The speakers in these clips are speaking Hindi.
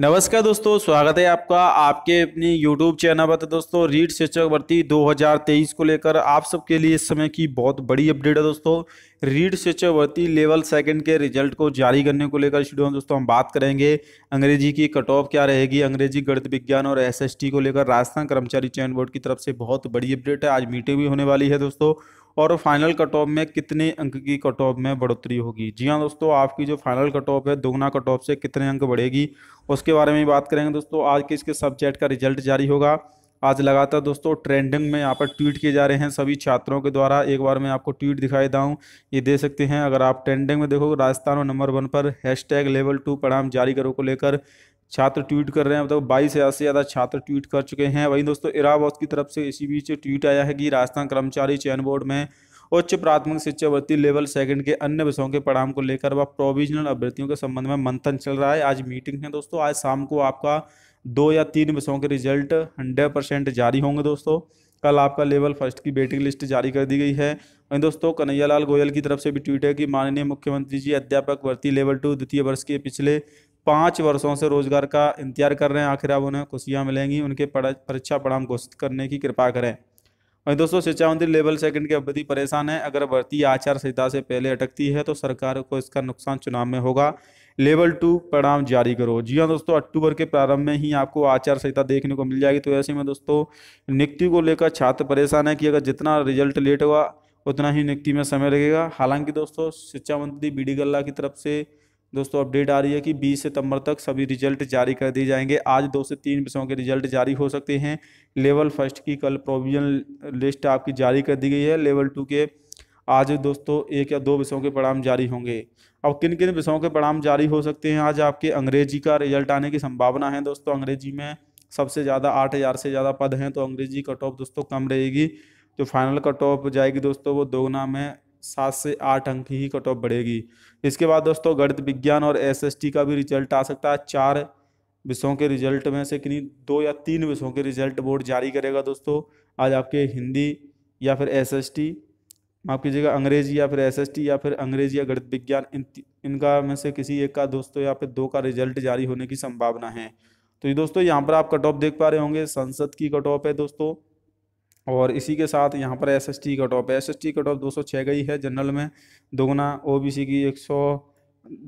नमस्कार दोस्तों स्वागत है आपका आपके अपनी यूट्यूब चैनल पर तो दोस्तों रीट शिक्षक भर्ती 2023 को लेकर आप सबके लिए इस समय की बहुत बड़ी अपडेट है दोस्तों रीड शिष्यवृत्ति लेवल सेकंड के रिजल्ट को जारी करने को लेकर स्टूडेंट दोस्तों हम बात करेंगे अंग्रेजी की कट ऑफ क्या रहेगी अंग्रेजी गणित विज्ञान और एसएसटी को लेकर राजस्थान कर्मचारी चयन बोर्ड की तरफ से बहुत बड़ी अपडेट है आज मीटिंग भी होने वाली है दोस्तों और फाइनल कट ऑफ में कितने अंक की कट ऑफ में बढ़ोतरी होगी जी हाँ दोस्तों आपकी जो फाइनल कट ऑफ है दोगुना कट ऑफ से कितने अंक बढ़ेगी उसके बारे में बात करेंगे दोस्तों आज किसके सब्जेक्ट का रिजल्ट जारी होगा आज लगातार दोस्तों ट्रेंडिंग में यहाँ पर ट्वीट किए जा रहे हैं सभी छात्रों के द्वारा एक बार मैं आपको ट्वीट दिखाई दाऊँ ये दे सकते हैं अगर आप ट्रेंडिंग में देखो राजस्थान में नंबर वन पर हैशटैग लेवल टू परिणाम जारी करो को लेकर छात्र ट्वीट कर रहे हैं मतलब बाईस हज़ार से ज़्यादा छात्र ट्वीट कर चुके हैं वहीं दोस्तों इरावत की तरफ से इसी बीच ट्वीट आया है कि राजस्थान कर्मचारी चयन बोर्ड में उच्च प्राथमिक शिक्षा भर्ती लेवल सेकंड के अन्य विषयों के परिणाम को लेकर व प्रोविजनल अभ्यर्थियों के संबंध में मंथन चल रहा है आज मीटिंग है दोस्तों आज शाम को आपका दो या तीन विषयों के रिजल्ट हंड्रेड परसेंट जारी होंगे दोस्तों कल आपका लेवल फर्स्ट की बेटिंग लिस्ट जारी कर दी गई है वहीं दोस्तों कन्हैयालाल गोयल की तरफ से भी ट्वीट है कि माननीय मुख्यमंत्री जी अध्यापक भर्ती लेवल टू द्वितीय वर्ष के पिछले पाँच वर्षों से रोजगार का इंतजार कर रहे हैं आखिर अब उन्हें खुशियाँ मिलेंगी उनके परीक्षा परिणाम घोषित करने की कृपा करें वहीं दोस्तों शिक्षा मंत्री लेवल सेकंड की अवधि परेशान है अगर भर्ती आचार संहिता से पहले अटकती है तो सरकार को इसका नुकसान चुनाव में होगा लेवल टू परिणाम जारी करो जी हाँ दोस्तों अक्टूबर के प्रारंभ में ही आपको आचार संहिता देखने को मिल जाएगी तो ऐसे में दोस्तों नियुक्ति को लेकर छात्र परेशान है कि अगर जितना रिजल्ट लेट हुआ उतना ही नियुक्ति में समय लगेगा हालांकि दोस्तों शिक्षा मंत्री बी डी गल्ला की तरफ से दोस्तों अपडेट आ रही है कि 20 सितंबर तक सभी रिजल्ट जारी कर दिए जाएंगे आज दो से तीन विषयों के रिजल्ट जारी हो सकते हैं लेवल फर्स्ट की कल प्रोविजन लिस्ट आपकी जारी कर दी गई है लेवल टू के आज दोस्तों एक या दो विषयों के परिणाम जारी होंगे अब किन किन विषयों के परिणाम जारी हो सकते हैं आज आपके अंग्रेजी का रिजल्ट आने की संभावना है दोस्तों अंग्रेजी में सबसे ज़्यादा आठ हज़ार से ज़्यादा पद हैं तो अंग्रेजी कट ऑफ दोस्तों कम रहेगी जो फाइनल कट ऑफ जाएगी दोस्तों वो दोगुना में सात से आठ अंक ही कट ऑफ बढ़ेगी इसके बाद दोस्तों गणित विज्ञान और टी का भी रिजल्ट आ सकता है चार विषयों के रिजल्ट में से किन्हीं दो या तीन विषयों के रिजल्ट बोर्ड जारी करेगा दोस्तों आज आपके हिंदी या फिर टी माफ़ कीजिएगा अंग्रेजी या फिर एसएसटी या फिर अंग्रेजी या गणित विज्ञान इन इनका में से किसी एक का दोस्तों या फिर दो का रिजल्ट जारी होने की संभावना है तो ये दोस्तों यहाँ पर आप कट ऑफ देख पा रहे होंगे संसद की कट ऑफ है दोस्तों और इसी के साथ यहाँ पर S S T cut off है S S T cut off दो सौ छः गई है जनरल में दोगुना ओ बी सी की एक सौ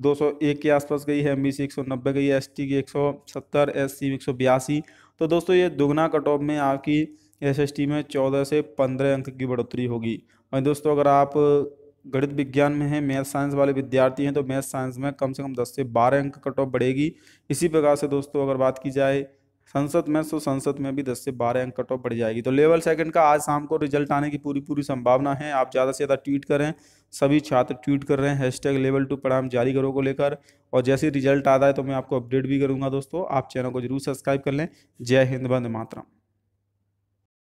दो सौ एक के आसपास गई है एम बी सी एक सौ नब्बे गई है एस टी की एक सौ सत्तर एस सी एक सौ बयासी तो दोस्तों ये दोगुना कट ऑफ में आपकी एस एस टी में चौदह से पंद्रह अंक की बढ़ोतरी होगी वहीं दोस्तों अगर आप गणित विज्ञान में हैं मैथ साइंस वाले विद्यार्थी हैं तो मैथ साइंस में कम से कम दस से बारह अंक कट ऑफ बढ़ेगी इसी प्रकार से दोस्तों अगर बात की जाए संसद में तो संसद में भी 10 से 12 अंक कट ऑफ बढ़ जाएगी तो लेवल सेकंड का आज शाम को रिजल्ट आने की पूरी पूरी संभावना है आप ज़्यादा से ज़्यादा ट्वीट करें सभी छात्र ट्वीट कर रहे हैं टैग लेवल टू पढ़ा जारी करो को लेकर और जैसे रिजल्ट आता है तो मैं आपको अपडेट भी करूँगा दोस्तों आप चैनल को जरूर सब्सक्राइब कर लें जय हिंद बंद मातरम